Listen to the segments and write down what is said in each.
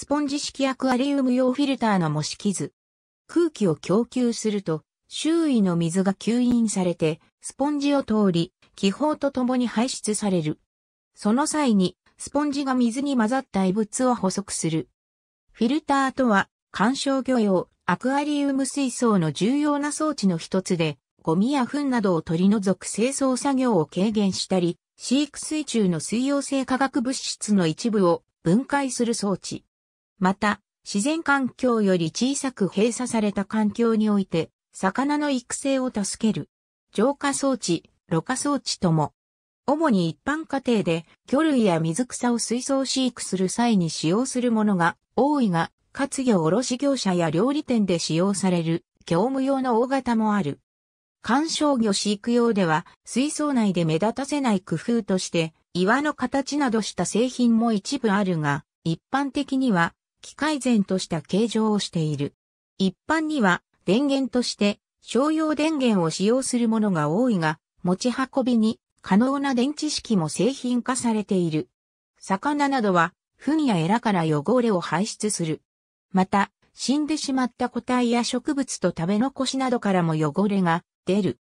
スポンジ式アクアリウム用フィルターの模式図。空気を供給すると、周囲の水が吸引されて、スポンジを通り、気泡と共に排出される。その際に、スポンジが水に混ざった異物を捕捉する。フィルターとは、観賞魚用、アクアリウム水槽の重要な装置の一つで、ゴミや糞などを取り除く清掃作業を軽減したり、飼育水中の水溶性化学物質の一部を分解する装置。また、自然環境より小さく閉鎖された環境において、魚の育成を助ける。浄化装置、ろ過装置とも。主に一般家庭で魚類や水草を水槽飼育する際に使用するものが多いが、活魚卸業者や料理店で使用される業務用の大型もある。観賞魚飼育用では水槽内で目立たせない工夫として岩の形などした製品も一部あるが、一般的には機械前とした形状をしている。一般には電源として商用電源を使用するものが多いが、持ち運びに可能な電池式も製品化されている。魚などは、糞やエラから汚れを排出する。また、死んでしまった個体や植物と食べ残しなどからも汚れが出る。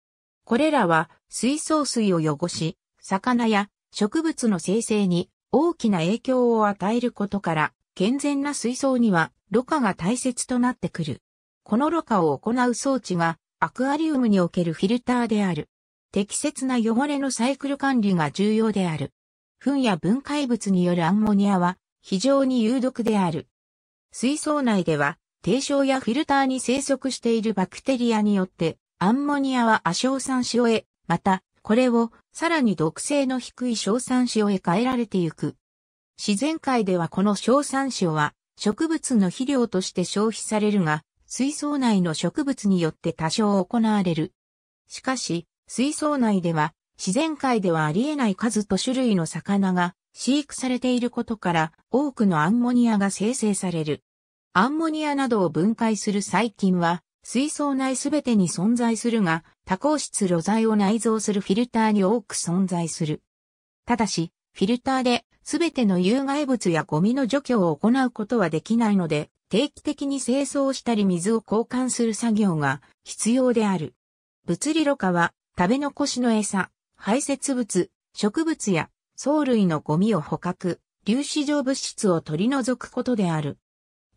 これらは水槽水を汚し、魚や植物の生成に大きな影響を与えることから、健全な水槽には、ろ過が大切となってくる。このろ過を行う装置が、アクアリウムにおけるフィルターである。適切な汚れのサイクル管理が重要である。糞や分解物によるアンモニアは、非常に有毒である。水槽内では、低床やフィルターに生息しているバクテリアによって、アンモニアは亜硝酸塩へ、また、これをさらに毒性の低い硝酸塩へ変えられてゆく自然界ではこの硝酸塩は植物の肥料として消費されるが、水槽内の植物によって多少行われる。しかし、水槽内では自然界ではありえない数と種類の魚が飼育されていることから多くのアンモニアが生成される。アンモニアなどを分解する細菌は水槽内すべてに存在するが多孔質露剤を内蔵するフィルターに多く存在する。ただし、フィルターですべての有害物やゴミの除去を行うことはできないので、定期的に清掃したり水を交換する作業が必要である。物理ろ過は、食べ残しの餌、排泄物、植物や藻類のゴミを捕獲、粒子状物質を取り除くことである。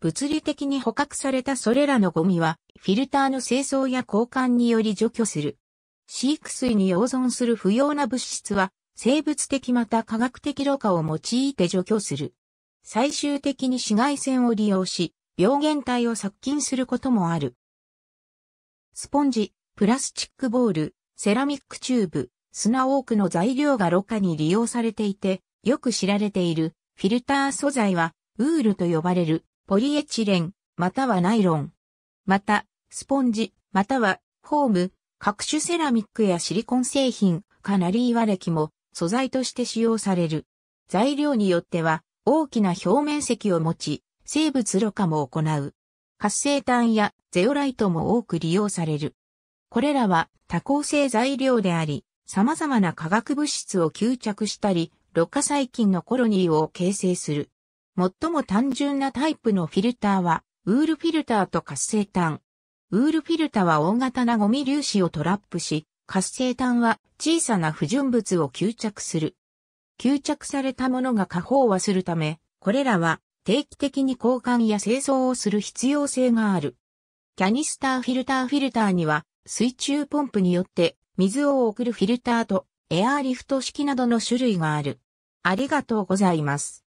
物理的に捕獲されたそれらのゴミは、フィルターの清掃や交換により除去する。飼育水に溶存する不要な物質は、生物的また科学的濾過を用いて除去する。最終的に紫外線を利用し、病原体を殺菌することもある。スポンジ、プラスチックボール、セラミックチューブ、砂多くの材料がろ過に利用されていて、よく知られているフィルター素材は、ウールと呼ばれるポリエチレン、またはナイロン。また、スポンジ、またはホーム、各種セラミックやシリコン製品、カナリーワレキも素材として使用される。材料によっては大きな表面積を持ち、生物露過も行う。活性炭やゼオライトも多く利用される。これらは多孔性材料であり、様々な化学物質を吸着したり、露過細菌のコロニーを形成する。最も単純なタイプのフィルターは、ウールフィルターと活性炭。ウールフィルターは大型なゴミ粒子をトラップし、活性炭は小さな不純物を吸着する。吸着されたものが過飽和するため、これらは定期的に交換や清掃をする必要性がある。キャニスターフィルターフィルターには水中ポンプによって水を送るフィルターとエアーリフト式などの種類がある。ありがとうございます。